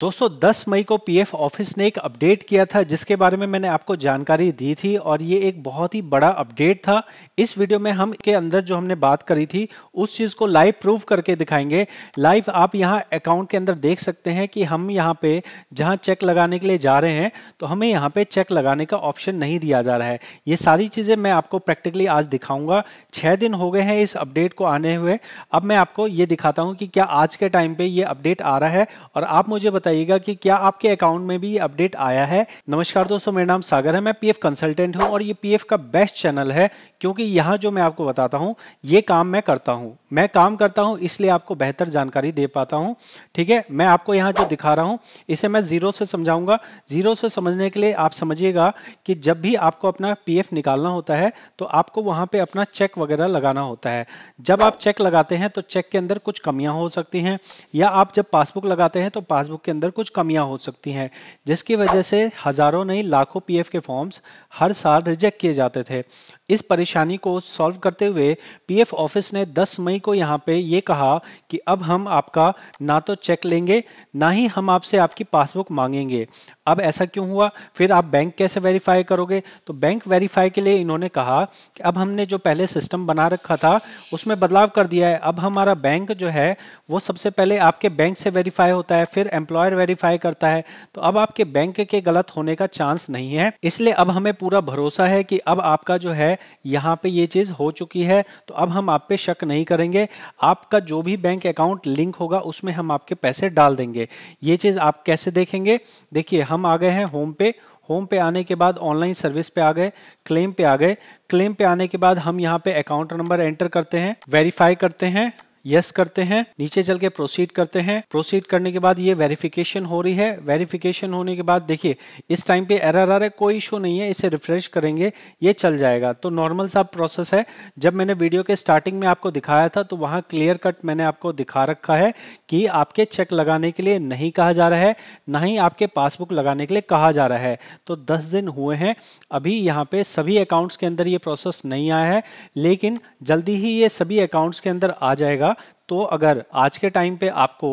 दोस्तों 10 मई को PF office ने एक अपडेट किया था जिसके बारे में मैंने आपको जानकारी दी थी और ये एक बहुत ही बड़ा अपडेट था इस वीडियो में हम के अंदर जो हमने बात करी थी उस चीज़ को लाइव प्रूफ करके दिखाएंगे लाइव आप यहाँ अकाउंट के अंदर देख सकते हैं कि हम यहाँ पे जहाँ चेक लगाने के लिए जा रहे हैं तो हमें यहाँ पे चेक लगाने का ऑप्शन नहीं दिया जा रहा है ये सारी चीज़ें मैं आपको प्रैक्टिकली आज दिखाऊँगा छः दिन हो गए हैं इस अपडेट को आने हुए अब मैं आपको ये दिखाता हूँ कि क्या आज के टाइम पर ये अपडेट आ रहा है और आप मुझे बताइएगा कि क्या आपके अकाउंट में भी ये अपडेट आया है नमस्कार दोस्तों मेरा नाम सागर है मैं पीएफ कंसल्टेंट हूं और ये पीएफ का बेस्ट चैनल है क्योंकि यहां जो मैं आपको बताता हूं ये काम मैं करता हूं मैं काम करता हूं इसलिए आपको बेहतर जानकारी दे पाता हूँ ठीक है मैं आपको यहाँ जो दिखा रहा हूँ इसे मैं जीरो से समझाऊंगा जीरो से समझने के लिए आप समझिएगा कि जब भी आपको अपना पी निकालना होता है तो आपको वहाँ पर अपना चेक वगैरह लगाना होता है जब आप चेक लगाते हैं तो चेक के अंदर कुछ कमियां हो सकती हैं या आप जब पासबुक लगाते हैं तो पासबुक के अंदर कुछ कमियां हो सकती हैं जिसकी वजह से हज़ारों नहीं लाखों पीएफ के फॉर्म्स हर साल रिजेक्ट किए जाते थे इस परेशानी को सॉल्व करते हुए पीएफ ऑफिस ने 10 मई को यहाँ पे ये कहा कि अब हम आपका ना तो चेक लेंगे ना ही हम आपसे आपकी पासबुक मांगेंगे अब ऐसा क्यों हुआ फिर आप बैंक कैसे वेरीफाई करोगे तो बैंक वेरीफाई के लिए इन्होंने कहा कि अब हमने जो पहले सिस्टम बना रखा था उसमें बदलाव कर दिया है अब हमारा बैंक जो है वो सबसे पहले आपके बैंक से वेरीफाई होता है फिर एम्प्लॉयर वेरीफाई करता है तो अब आपके बैंक के गलत होने का चांस नहीं है इसलिए अब हमें पूरा भरोसा है कि अब आपका जो है यहाँ पे ये चीज़ हो चुकी है तो अब हम आप पे शक नहीं करेंगे आपका जो भी बैंक अकाउंट लिंक होगा उसमें हम आपके पैसे डाल देंगे ये चीज़ आप कैसे देखेंगे देखिए हम आ गए हैं होम पे होम पे आने के बाद ऑनलाइन सर्विस पे आ गए क्लेम पे आ गए क्लेम पे आने के बाद हम यहाँ पे अकाउंट नंबर एंटर करते हैं वेरीफाई करते हैं यस करते हैं नीचे चल के प्रोसीड करते हैं प्रोसीड करने के बाद ये वेरिफिकेशन हो रही है वेरिफिकेशन होने के बाद देखिए इस टाइम पे एरर आ रहा है कोई इशू नहीं है इसे रिफ्रेश करेंगे ये चल जाएगा तो नॉर्मल सा प्रोसेस है जब मैंने वीडियो के स्टार्टिंग में आपको दिखाया था तो वहाँ क्लियर कट मैंने आपको दिखा रखा है कि आपके चेक लगाने के लिए नहीं कहा जा रहा है ना ही आपके पासबुक लगाने के लिए कहा जा रहा है तो दस दिन हुए हैं अभी यहाँ पर सभी अकाउंट्स के अंदर ये प्रोसेस नहीं आया है लेकिन जल्दी ही ये सभी अकाउंट्स के अंदर आ जाएगा तो अगर आज के टाइम पे आपको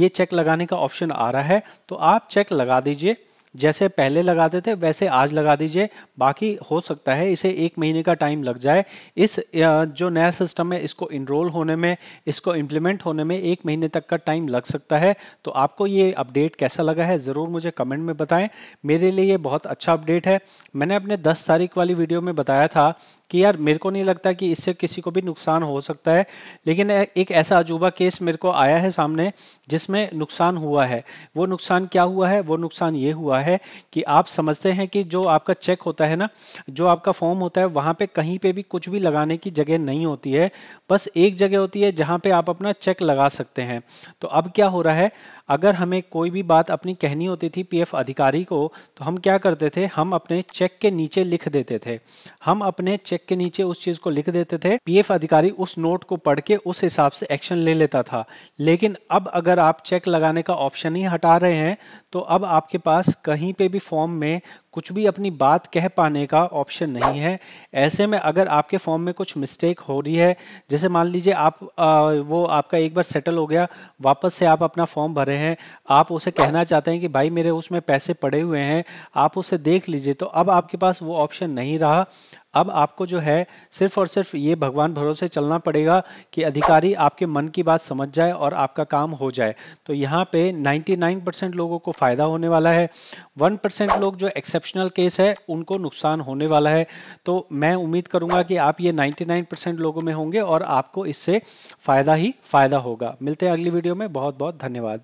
ये चेक लगाने का ऑप्शन आ रहा है तो आप चेक लगा दीजिए जैसे पहले लगाते थे वैसे आज लगा दीजिए बाकी हो सकता है इसे एक महीने का टाइम लग जाए इस जो नया सिस्टम है इसको इनरोल होने में इसको इम्प्लीमेंट होने में एक महीने तक का टाइम लग सकता है तो आपको ये अपडेट कैसा लगा है ज़रूर मुझे कमेंट में बताएं मेरे लिए ये बहुत अच्छा अपडेट है मैंने अपने 10 तारीख वाली वीडियो में बताया था कि यार मेरे को नहीं लगता कि इससे किसी को भी नुकसान हो सकता है लेकिन एक ऐसा अजूबा केस मेरे को आया है सामने जिसमें नुकसान हुआ है वो नुकसान क्या हुआ है वो नुकसान ये हुआ है है कि आप समझते हैं कि जो आपका चेक होता है ना जो आपका फॉर्म होता है वहां पे कहीं पे भी कुछ भी लगाने की जगह नहीं होती है बस एक जगह होती है जहां पे आप अपना चेक लगा सकते हैं तो अब क्या हो रहा है अगर हमें कोई भी बात अपनी कहनी होती थी पीएफ अधिकारी को तो हम क्या करते थे हम अपने चेक के नीचे लिख देते थे हम अपने चेक के नीचे उस चीज़ को लिख देते थे पीएफ अधिकारी उस नोट को पढ़ के उस हिसाब से एक्शन ले लेता था लेकिन अब अगर आप चेक लगाने का ऑप्शन ही हटा रहे हैं तो अब आपके पास कहीं पे भी फॉर्म में कुछ भी अपनी बात कह पाने का ऑप्शन नहीं है ऐसे में अगर आपके फॉर्म में कुछ मिस्टेक हो रही है जैसे मान लीजिए आप आ, वो आपका एक बार सेटल हो गया वापस से आप अपना फॉर्म भरे हैं आप उसे कहना चाहते हैं कि भाई मेरे उसमें पैसे पड़े हुए हैं आप उसे देख लीजिए तो अब आपके पास वो ऑप्शन नहीं रहा अब आपको जो है सिर्फ और सिर्फ ये भगवान भरोसे चलना पड़ेगा कि अधिकारी आपके मन की बात समझ जाए और आपका काम हो जाए तो यहाँ पे 99 परसेंट लोगों को फ़ायदा होने वाला है 1 परसेंट लोग जो एक्सेप्शनल केस है उनको नुकसान होने वाला है तो मैं उम्मीद करूँगा कि आप ये 99 परसेंट लोगों में होंगे और आपको इससे फ़ायदा ही फ़ायदा होगा मिलते हैं अगली वीडियो में बहुत बहुत धन्यवाद